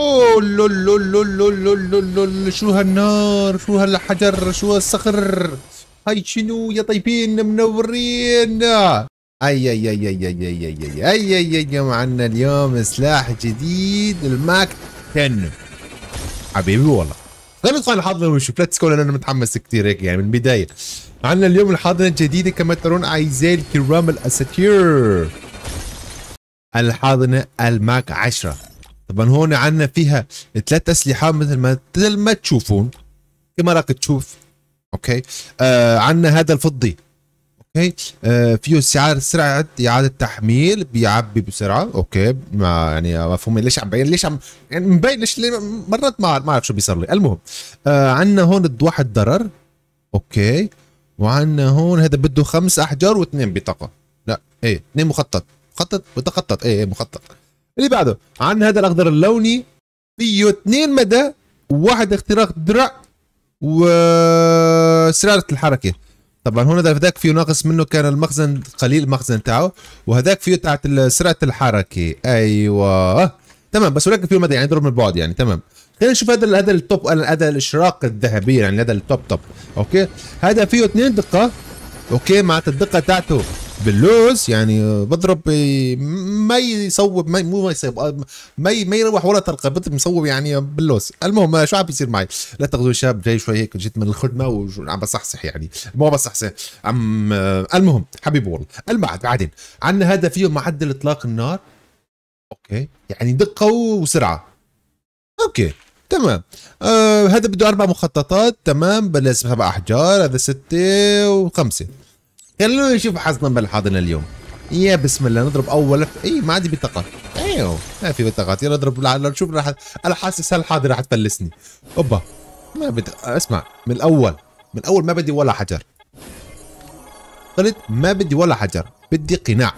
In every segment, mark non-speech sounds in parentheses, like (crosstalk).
اوه شو هالنار شو هالحجر شو هالصخر هاي شنو يا طيبين منورين اي اي اي اي اي اي اي اي اي اي اي معنا اليوم سلاح جديد الماك 10 حبيبي والله خلينا نصحى الحظ ونشوف ليتس جو لان انا متحمس كثير هيك يعني من البدايه عندنا اليوم الحاضنه الجديده كما ترون عايزين الكرام الاساتير الحاضنه الماك 10 طبعا هون عنا فيها ثلاث اسلحه مثل ما مثل ما تشوفون كما راك تشوف اوكي آه عنا هذا الفضي اوكي آه فيه سعر سرعه اعاده تحميل بيعبي بسرعه اوكي ما يعني مفهوم ليش عم بين ليش عم يعني مبين ليش مرات ما ما اعرف شو بيصير لي المهم آه عندنا هون واحد الضرر اوكي وعندنا هون هذا بده خمس احجار واثنين بطاقه لا ايه اثنين مخطط مخطط بتخطط ايه, ايه مخطط اللي بعده عندنا هذا الاخضر اللوني فيه اثنين مدى وواحد اختراق درع وسرعه الحركه طبعا هنا هذاك فيه ناقص منه كان المخزن قليل المخزن تاعه وهذاك فيه تاعت سرعه الحركه ايوه تمام بس ولكن فيه مدى يعني يضرب من بعد يعني تمام خلينا نشوف هذا هذا التوب هذا الاشراق الذهبي يعني هذا التوب توب اوكي هذا فيه اثنين دقه اوكي معناتها الدقه تاعته باللوز يعني بضرب ما يصوب ما مو ما يصوب ما ما يروح ولا بضرب مصوب يعني باللوز المهم شو عم بيصير معي لا تاخذوا شاب جاي شوي هيك جيت من الخدمه وعم بصحصح يعني مو بصحصح عم المهم حبيبي والله المعد بعدين عندنا هذا فيه معدل اطلاق النار اوكي يعني دقه وسرعه اوكي تمام آه هذا بده اربع مخططات تمام بلازم سبع احجار هذا سته وخمسه خلونا نشوف حظنا بالحاضنة اليوم يا بسم الله نضرب اول اي ما عندي بطاقات ايوه ما في بطاقات يلا اضرب شوف راح انا حاسس هالحاضنة راح تفلسني اوبا ما بدي اسمع من الاول من الاول ما بدي ولا حجر قلت ما بدي ولا حجر بدي قناع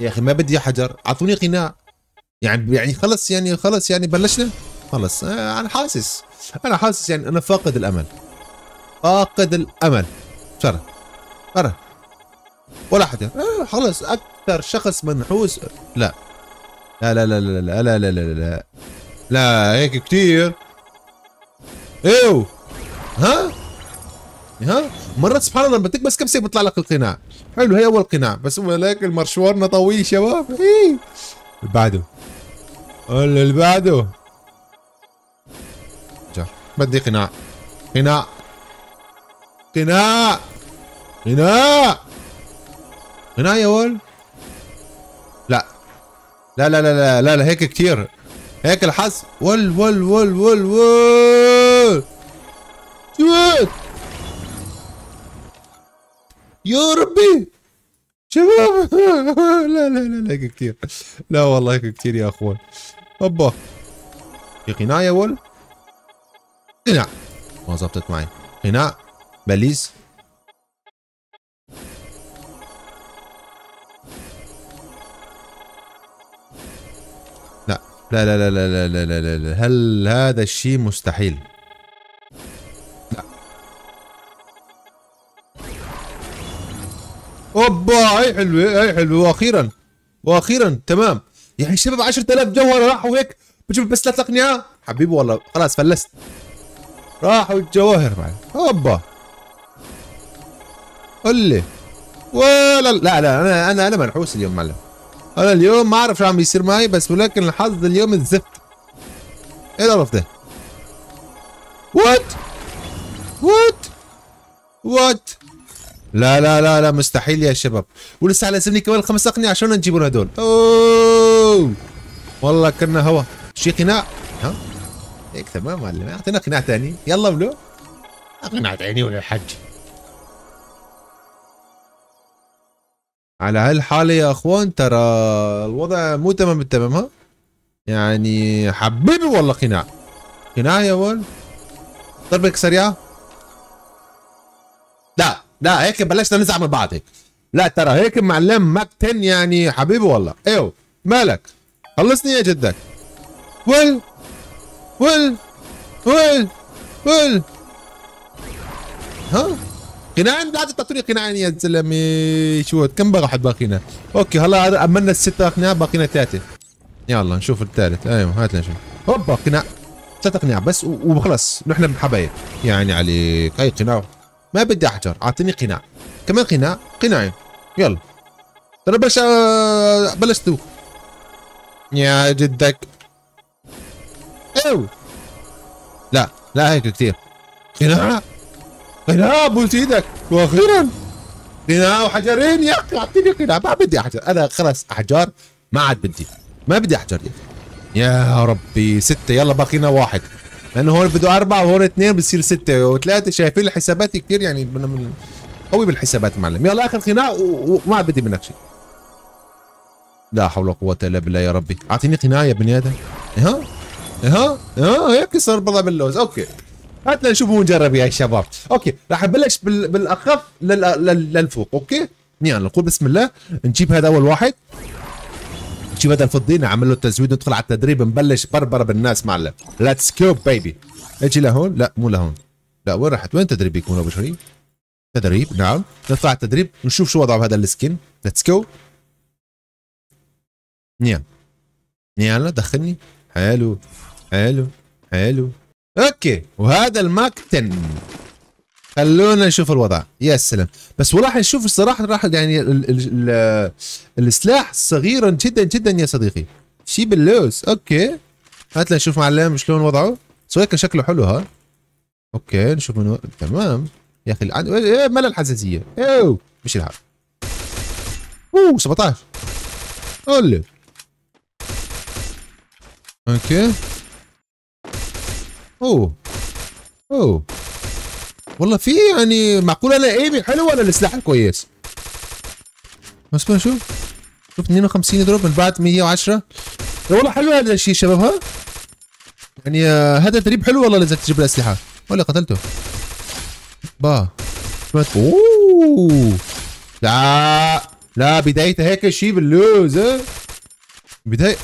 يا اخي ما بدي حجر اعطوني قناع يعني يعني خلص يعني خلص يعني بلشنا خلص آه، انا حاسس انا حاسس يعني انا فاقد الامل فاقد الامل شرط قرر ولا حد آه، خلص اكثر شخص منحوس لا لا لا لا لا لا لا لا لا لا لا هيك كثير ايو ها ها مرات سبحان الله لما تكبس كبسه بيطلع لك القناع حلو هي اول قناع بس ولكن مشوارنا طويل شباب اي اللي بعده اللي بعده بدي قناع قناع قناع هنا هنا يا ول لا لا لا لا لا لا, لا هيك كتير هيك الحظ ول ول ول ول ول شوت يا ربي شباب (laughs) لا لا لا لا هيك كتير لا والله هيك كتير يا اخوان هوبا في قناع يا ول قناع ما زبطت معي قناع بليز لا لا لا لا لا لا لا, لا. هل هذا الشيء مستحيل؟ لا اوبا هي حلوه هي حلوه واخيرا واخيرا تمام يعني شباب 10000 جوهره راحوا هيك بشوف بس لا اقنعه حبيبي والله خلاص فلست راحوا الجواهر معي اوبا قل لي ولا لا لا انا انا انا منحوس اليوم معلم انا اليوم ما اعرف شو عم بيصير معي بس ولكن الحظ اليوم الزفت ايه القرف ده وات وات وات لا لا لا لا مستحيل يا شباب ولسه على كمان خمس اقنيه عشان نجيبون هدول اوه والله كنا هوا شي قناع ها هيك تمام معلم اعطينا قناع ثاني يلا بلو ولا الحج على هالحاله يا اخوان ترى الوضع مو تمام التمام ها يعني حبيبي والله قناع قناع يا ولد ضربك سريعه لا لا هيك بلشنا نزعل من بعض هيك لا ترى هيك معلم ماك 10 يعني حبيبي والله ايوه مالك خلصني يا جدك ول ول ول ول ها قناع لازم تعطوني قناع يا زلمه شو كم بقى واحد باقينا اوكي هلا عملنا السته اقناع باقينا ثلاثه يلا نشوف الثالث ايوه هات لنا شوف هوبا قناع ثلاث اقناع بس وخلص نحن حبايب يعني عليك اي قناع ما بدي احجر اعطيني قناع كمان قناع قناعين يلا ترى بلش آه، بلش يا جدك ايوه لا لا هيك كثير قناع قناع بوس ايدك واخيرا قناع وحجرين يا اخي اعطيني قناع ما بدي احجر انا خلص احجار ما عاد بدي ما بدي احجر يا اخي يا ربي ستة يلا باقينا واحد لانه هون بده اربعة وهون اثنين بصير ستة وثلاثة شايفين الحسابات كثير يعني من قوي بالحسابات معلم يلا اخر قناع وما عاد بدي منك شيء لا حول ولا قوة الا بالله يا ربي اعطيني قناع يا بني ادم ها ها ها هيك صار بضع باللوز اوكي هات نشوف ونجرب يا شباب اوكي راح نبلش بالاخف للفوق اوكي يلا نقول بسم الله نجيب هذا اول واحد نجيب هذا الفضي نعمل له تزويد ندخل على التدريب نبلش بربره بالناس معلم ليتس جو بيبي اجي لهون لا مو لهون لا وين راحت وين تدريب يكون ابو شوي تدريب نعم نطلع التدريب ونشوف شو وضعه بهذا السكين ليتس جو يلا يلا دخلني حلو حلو حلو اوكي وهذا 10 خلونا نشوف الوضع يا سلام بس والله نشوف الصراحه راح يعني الـ الـ الـ السلاح صغيرا جدا جدا يا صديقي شي باللوز اوكي هات نشوف معلم شلون وضعه سويك شكله حلو ها اوكي نشوف منو تمام يا اخي العد... إيه مال الحساسيه اوه مش الحال اوه 17 قول اوكي اوه اوه والله في يعني معقول انا ايمي حلو ولا السلاح كويس بس بقى شوف شوف 52 دروب من بعد 110 والله حلو هذا الشيء شباب ها يعني آه، هذا تدريب حلو والله لازم تجيب الاسلحه ولا قتلته با اوه لا لا بدايته هيك شيء باللوز بدايه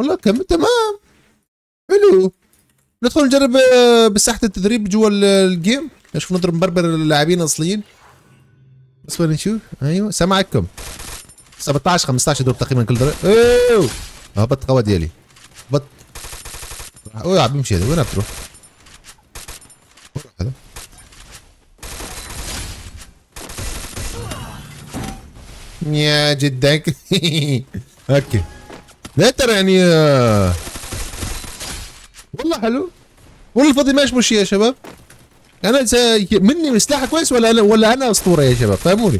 والله كمل تمام حلو ندخل نجرب آه، بساحه التدريب جوا الجيم نشوف نضرب مبربر اللاعبين الاصليين بس وين نشوف ايوه سامعكم 17 15 دور تقريبا كل ضرب اوه هبط آه، قوى ديالي هبط اوه يا عم امشي هذا وين بتروح؟ هذا يا جدك (laughs) اوكي لا ترى يعني آه، والله حلو والله الفضي ماشي مشي يا شباب انا مني مسلاحه كويس ولا انا ولا انا اسطوره يا شباب فهموني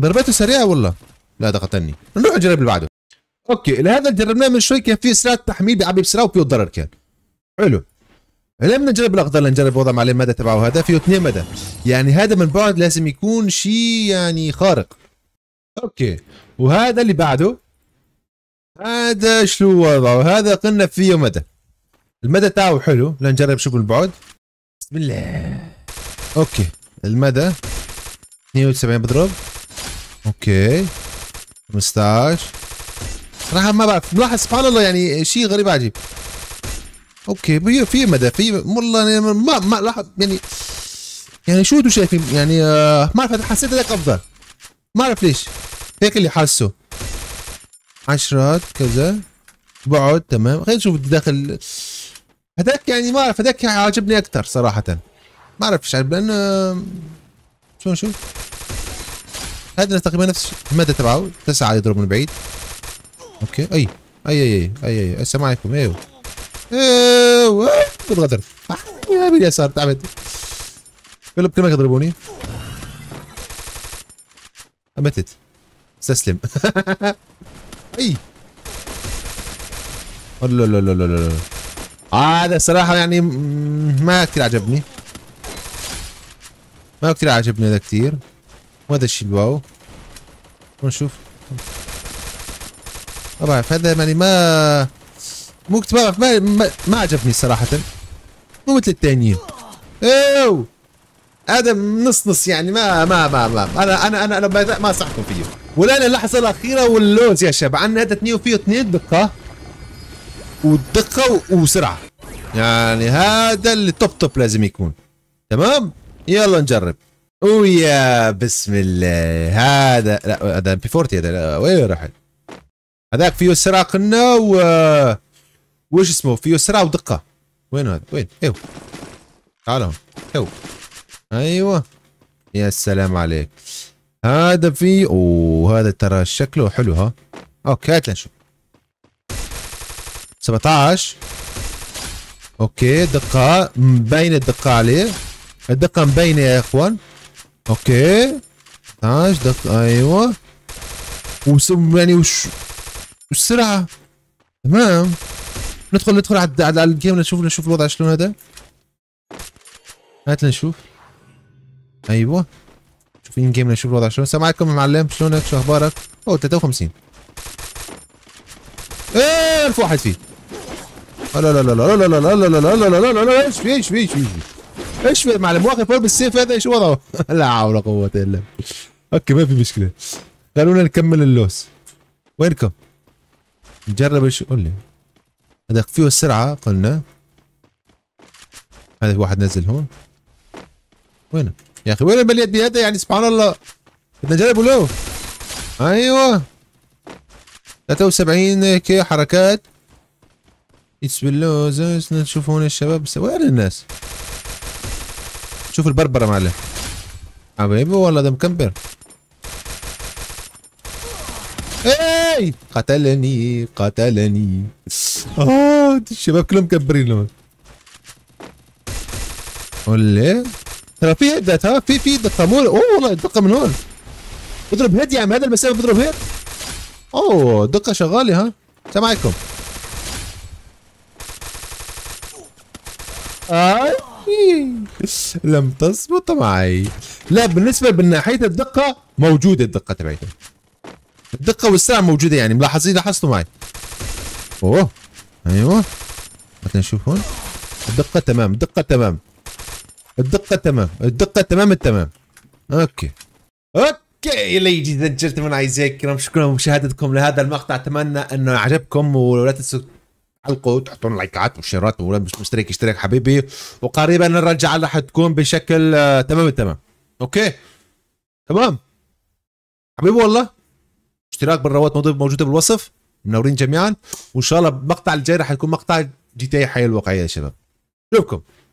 ضربته سريعه والله لا ده قتلني نروح نجرب اللي بعده اوكي لهذا اللي جربناه من شوي كان في سلاح تحميل بيعبي بسرعه وفيه ضرر كان حلو لما نجرب الاخضر لنجرب وضع معلم مدى تبعه هذا فيه اثنين مدى يعني هذا من بعد لازم يكون شيء يعني خارق اوكي وهذا اللي بعده هذا شو وضعه هذا قلنا فيه مدى المدى تاعو حلو لنجرب نشوف البعد بسم الله اوكي المدى 72 بضرب اوكي 15 راح ما بعرف ملاحظ سبحان الله يعني شيء غريب عجيب اوكي في مدى في والله ما ما لاحظ يعني يعني شو انتم شايفين يعني آه ما اعرف حسيت هذاك افضل ما اعرف ليش هيك اللي حاسه عشرات كذا بعد تمام خلينا نشوف الداخل هذاك يعني ما اعرف هذاك عاجبني اكثر صراحه ما اعرف ايش عجب لانه شو نشوف هذا تقريبا نفس المدى تبعه تسعة يضرب من بعيد اوكي اي اي اي اي اي, أي. السلام عليكم ايوه ايوه بالغدر آه، يا باليسار تعبت قلب كلمة يضربوني متت استسلم (laughs) اي لا لا لا لا لا هذا آه صراحة يعني ما كثير عجبني ما كثير عجبني هذا كثير وهذا الشيء الواو ونشوف ما بعرف هذا يعني ما مو بعرف ما, ما, ما عجبني صراحة مو مثل الثانيين اوه هذا نص نص يعني ما ما ما ما انا انا انا انا ما صحكم فيه ولقينا اللحظة الأخيرة واللوز يا شباب عندنا هذا اثنين وفيه اثنين دقة ودقة وسرعة يعني هذا اللي توب توب لازم يكون تمام يلا نجرب ويا بسم الله هذا لا هذا بي 40 هذا وين راح هذاك فيه سرعة قلنا و وش اسمه فيه سرعة ودقة وين هذا وين ايوه هون إيه. ايوه يا سلام عليك هذا في اوه هذا ترى شكله حلو ها اوكي هات لنشوف 17 اوكي دقة مبينة الدقة عليه الدقة مبينة يا اخوان اوكي 17 دقة ايوه وسم يعني وش والسرعة تمام ندخل ندخل على على الجيم نشوف نشوف الوضع شلون هذا هات لنشوف ايوه شوفين جيم نشوف الوضع شلون سامعكم يا معلم شلونك شو اخبارك اوه 53 ايه الف واحد فيه لا لا لا لا لا لا لا لا لا لا لا لا لا لا ايش في ايش في ايش في ايش في معلم واقف بالسيف هذا ايش وضعه لا حول ولا قوه الا بالله اوكي ما في مشكله خلونا نكمل اللوس وينكم نجرب ايش قول لي هذا فيه السرعه قلنا هذا واحد نزل هون وينك يا اخي وين البليات بيده يعني سبحان الله بدنا نجرب له ايوه 73 كي حركات اتس نشوف هون الشباب وين الناس شوف البربره معلم حبيبي والله ده مكبر اي قتلني قتلني اه الشباب كلهم مكبرين قول لي ترى في ده ترى في في دقه مو اوه والله الدقه من هون اضرب هيد يا عم هذا المسافه بضرب هيد اوه الدقه شغاله ها سامعكم عليكم آه، (laughs) لم تزبط معي لا بالنسبة من ناحية الدقة موجودة الدقة تبعته الدقة والسرعة موجودة يعني ملاحظين لاحظتوا معي اوه ايوه خلينا نشوف هون الدقة تمام الدقة تمام الدقه تمام الدقه تمام التمام اوكي اوكي ليديز اند جنتلمان عايزين كرام شكرا لمشاهدتكم لهذا المقطع اتمنى انه عجبكم ولا تنسوا تعلقوا تحطون لايكات وشيرات ولا مش مشترك اشترك حبيبي وقريبا الرجعه راح تكون بشكل آه، تمام التمام اوكي تمام حبيبي والله اشتراك بالروات موجوده بالوصف منورين جميعا وان شاء الله المقطع الجاي راح يكون مقطع جي تي إيه حي الواقعيه يا شباب نشوفكم